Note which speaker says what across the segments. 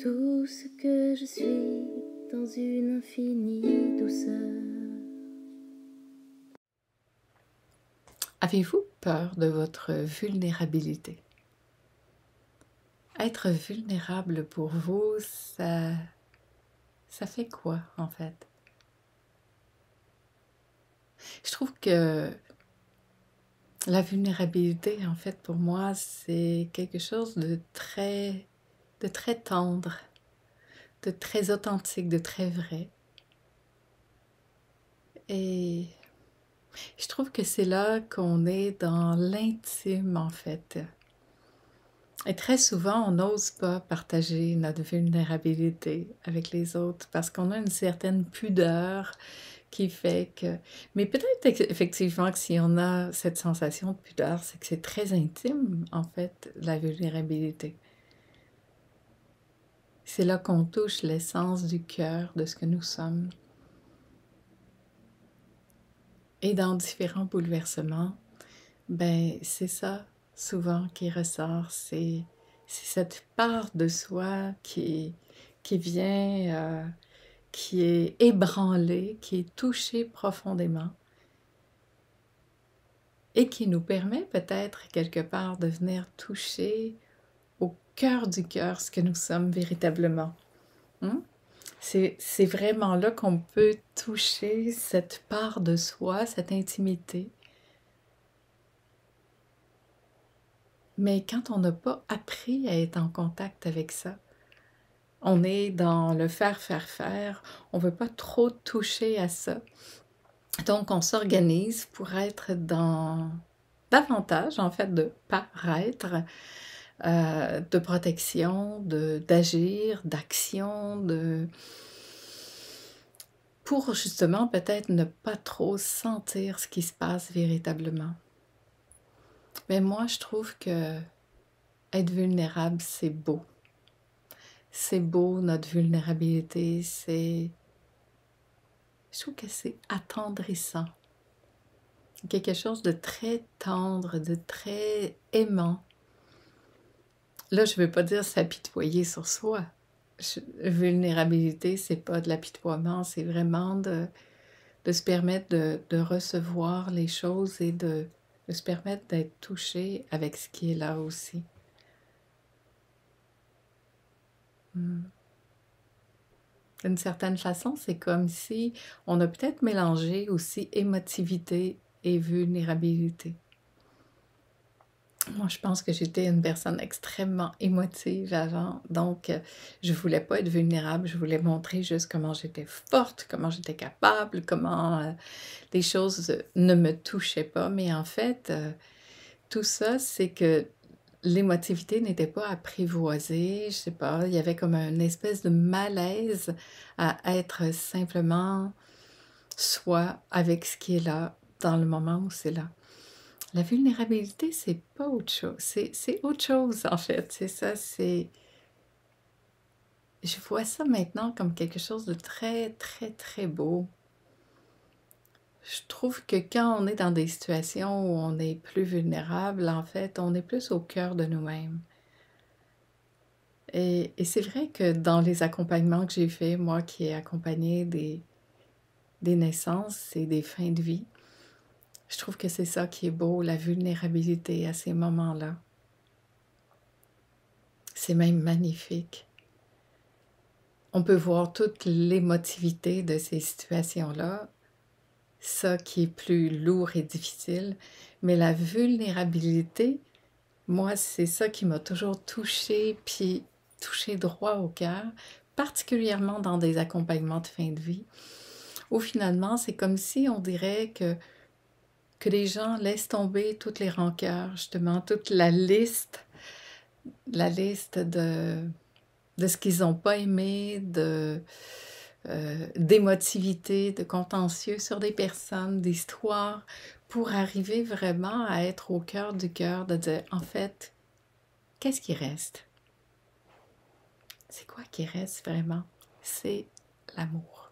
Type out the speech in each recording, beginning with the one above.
Speaker 1: tout ce que je suis dans une infinie douceur. Avez-vous peur de votre vulnérabilité Être vulnérable pour vous, ça, ça fait quoi en fait Je trouve que la vulnérabilité, en fait, pour moi, c'est quelque chose de très de très tendre, de très authentique, de très vrai. Et je trouve que c'est là qu'on est dans l'intime en fait. Et très souvent, on n'ose pas partager notre vulnérabilité avec les autres parce qu'on a une certaine pudeur qui fait que... Mais peut-être effectivement que si on a cette sensation de pudeur, c'est que c'est très intime, en fait, la vulnérabilité. C'est là qu'on touche l'essence du cœur de ce que nous sommes. Et dans différents bouleversements, ben c'est ça souvent qui ressort, c'est cette part de soi qui, qui vient, euh, qui est ébranlée, qui est touchée profondément et qui nous permet peut-être quelque part de venir toucher au cœur du cœur ce que nous sommes véritablement. Hmm? C'est vraiment là qu'on peut toucher cette part de soi, cette intimité. Mais quand on n'a pas appris à être en contact avec ça, on est dans le faire, faire, faire. On ne veut pas trop toucher à ça. Donc, on s'organise pour être dans davantage, en fait, de paraître, euh, de protection, d'agir, d'action, de pour justement peut-être ne pas trop sentir ce qui se passe véritablement. Mais moi, je trouve que être vulnérable, c'est beau. C'est beau notre vulnérabilité, c'est je trouve que c'est attendrissant. Quelque chose de très tendre, de très aimant, Là, je ne veux pas dire s'apitoyer sur soi. vulnérabilité, c'est pas de l'apitoiement, c'est vraiment de, se permettre de, recevoir les choses et de, se permettre d'être touché avec ce qui est là aussi. Hmm. D'une certaine façon, c'est comme si on a peut-être mélangé aussi émotivité et vulnérabilité. Moi, je pense que j'étais une personne extrêmement émotive avant, donc euh, je voulais pas être vulnérable, je voulais montrer juste comment j'étais forte, comment j'étais capable, comment euh, les choses euh, ne me touchaient pas. Mais en fait, tout ça, c'est que l'émotivité n'était pas apprivoisée, je ne sais pas, il y avait comme une espèce de malaise à être simplement soi avec ce qui est là dans le moment où c'est là. La vulnérabilité, c'est pas autre chose. C'est autre chose, en fait. C'est ça, c'est. Je vois ça maintenant comme quelque chose de très, très, très beau. Je trouve que quand on est dans des situations où on est plus vulnérable, en fait, on est plus au cœur de nous-mêmes. Et, c'est vrai que dans les accompagnements que j'ai faits, moi qui ai accompagné des, des naissances et des fins de vie, je trouve que c'est ça qui est beau, la vulnérabilité à ces moments-là. C'est même magnifique. On peut voir toute l'émotivité de ces situations-là, ça qui est plus lourd et difficile, mais la vulnérabilité, moi, c'est ça qui m'a toujours touchée, puis touché droit au cœur, particulièrement dans des accompagnements de fin de vie, où finalement, c'est comme si on dirait que que les gens laissent tomber toutes les rancœurs, justement, toute la liste, la liste de, de ce qu'ils n'ont pas aimé, de euh, d'émotivité, de contentieux sur des personnes, d'histoires, pour arriver vraiment à être au cœur du cœur, de dire en fait, qu'est-ce qui reste C'est quoi qui reste vraiment C'est l'amour.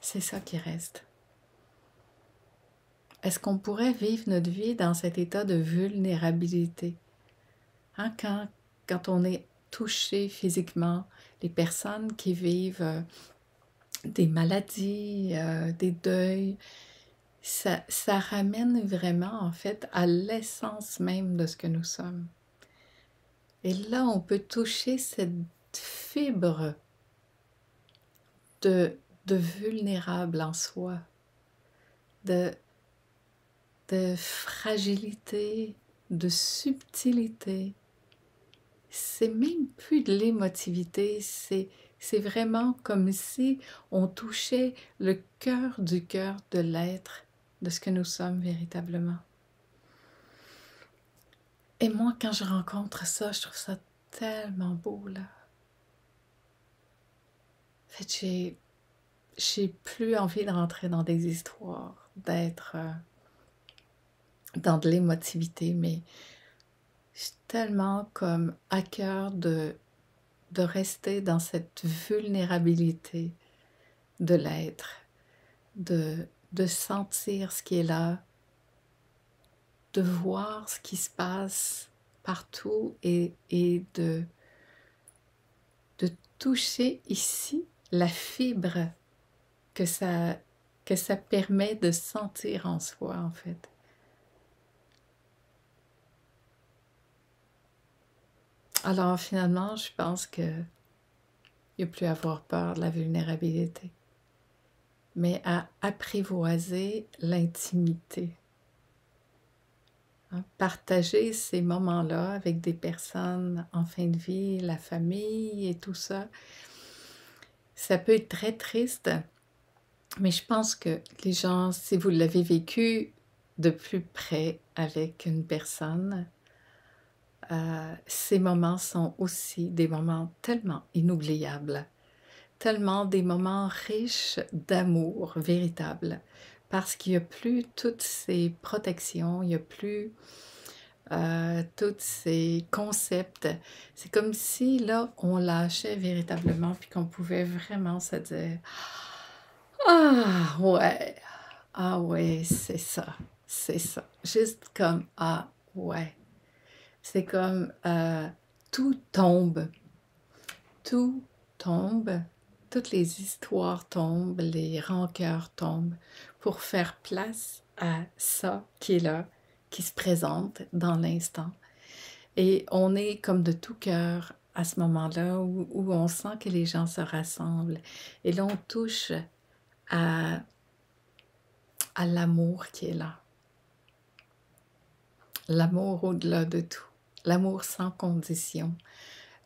Speaker 1: C'est ça qui reste. Est-ce qu'on pourrait vivre notre vie dans cet état de vulnérabilité? Hein, quand, on est touché physiquement, les personnes qui vivent euh, des maladies, euh, des deuils, ça, ramène vraiment en fait à l'essence même de ce que nous sommes. Et là, on peut toucher cette fibre de, de vulnérable en soi, de de fragilité, de subtilité. C'est même plus de l'émotivité, c'est, vraiment comme si on touchait le cœur du cœur de l'être, de ce que nous sommes véritablement. Et moi, quand je rencontre ça, je trouve ça tellement beau, là. En fait, j'ai, plus envie de rentrer dans des histoires, d'être... Euh, dans de l'émotivité, mais tellement comme à cœur de, de rester dans cette vulnérabilité de l'être, de, sentir ce qui est là, de voir ce qui se passe partout et, et de, de toucher ici la fibre que ça, que ça permet de sentir en soi en fait. Alors finalement, je pense que n'y a plus à avoir peur de la vulnérabilité, mais à apprivoiser l'intimité. Hein, partager ces moments-là avec des personnes en fin de vie, la famille et tout ça, ça peut être très triste, mais je pense que les gens, si vous l'avez vécu de plus près avec une personne, euh, ces moments sont aussi des moments tellement inoubliables, tellement des moments riches d'amour véritable, parce qu'il n'y a plus toutes ces protections, il n'y a plus euh, tous ces concepts. C'est comme si là, on lâchait véritablement, puis qu'on pouvait vraiment se dire, ah ouais, ah ouais, c'est ça, c'est ça. Juste comme, ah ouais c'est comme euh, tout tombe. Tout tombe. Toutes les histoires tombent, les rancœurs tombent pour faire place à ça qui est là, qui se présente dans l'instant. Et on est comme de tout cœur à ce moment-là où, on sent que les gens se rassemblent. Et là, on touche à, à l'amour qui est là. L'amour au-delà de tout l'amour sans condition,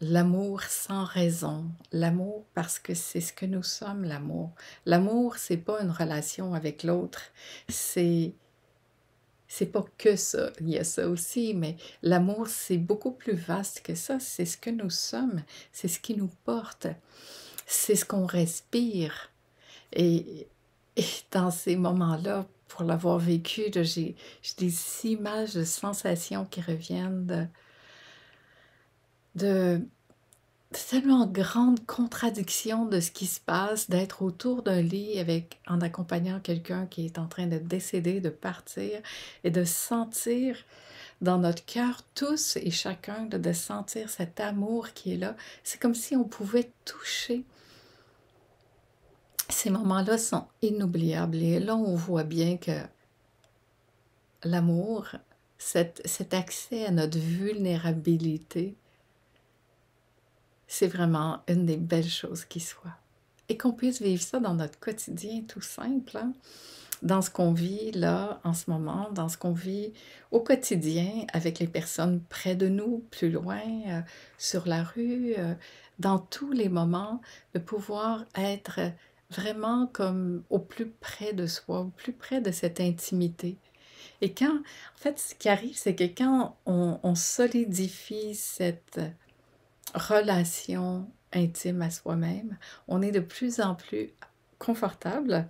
Speaker 1: l'amour sans raison, l'amour parce que c'est ce que nous sommes, l'amour. L'amour, c'est pas une relation avec l'autre, c'est c'est pas que ça, il y a ça aussi, mais l'amour, c'est beaucoup plus vaste que ça, c'est ce que nous sommes, c'est ce qui nous porte, c'est ce qu'on respire. Et, dans ces moments-là, pour l'avoir vécu, j'ai des images de sensations qui reviennent de, de tellement grande contradiction de ce qui se passe, d'être autour d'un lit avec, en accompagnant quelqu'un qui est en train de décéder, de partir, et de sentir dans notre cœur tous et chacun, de, sentir cet amour qui est là. C'est comme si on pouvait toucher. Ces moments-là sont inoubliables et là on voit bien que l'amour, cet accès à notre vulnérabilité, c'est vraiment une des belles choses qui soit. Et qu'on puisse vivre ça dans notre quotidien tout simple, hein. dans ce qu'on vit là en ce moment, dans ce qu'on vit au quotidien avec les personnes près de nous, plus loin, euh, sur la rue, euh, dans tous les moments, de pouvoir être vraiment comme au plus près de soi, au plus près de cette intimité. Et quand, en fait, ce qui arrive, c'est que quand on solidifie cette relation intime à soi-même, on est de plus en plus confortable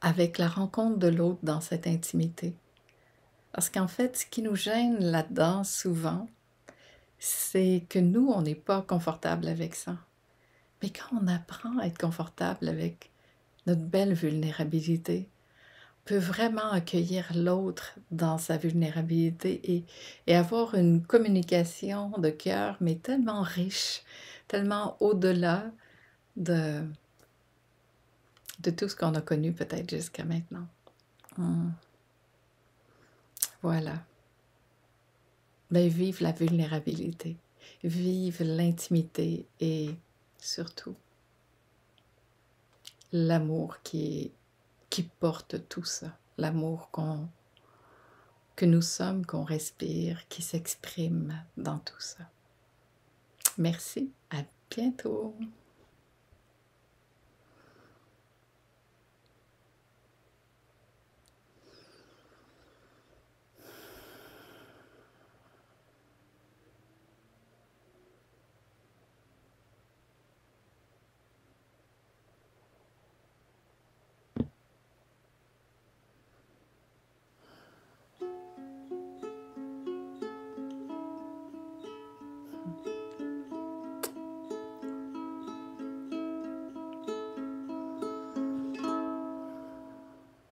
Speaker 1: avec la rencontre de l'autre dans cette intimité. Parce qu'en fait, ce qui nous gêne là-dedans souvent, c'est que nous, on n'est pas confortable avec ça. Mais quand on apprend à être confortable avec notre belle vulnérabilité, peut vraiment accueillir l'autre dans sa vulnérabilité et, avoir une communication de cœur, mais tellement riche, tellement au-delà de, de tout ce qu'on a connu peut-être jusqu'à maintenant. Hum. Voilà. Ben, vive la vulnérabilité, vive l'intimité et surtout l'amour qui est qui porte tout ça, l'amour qu'on que nous sommes, qu'on respire, qui s'exprime dans tout ça. Merci, à bientôt.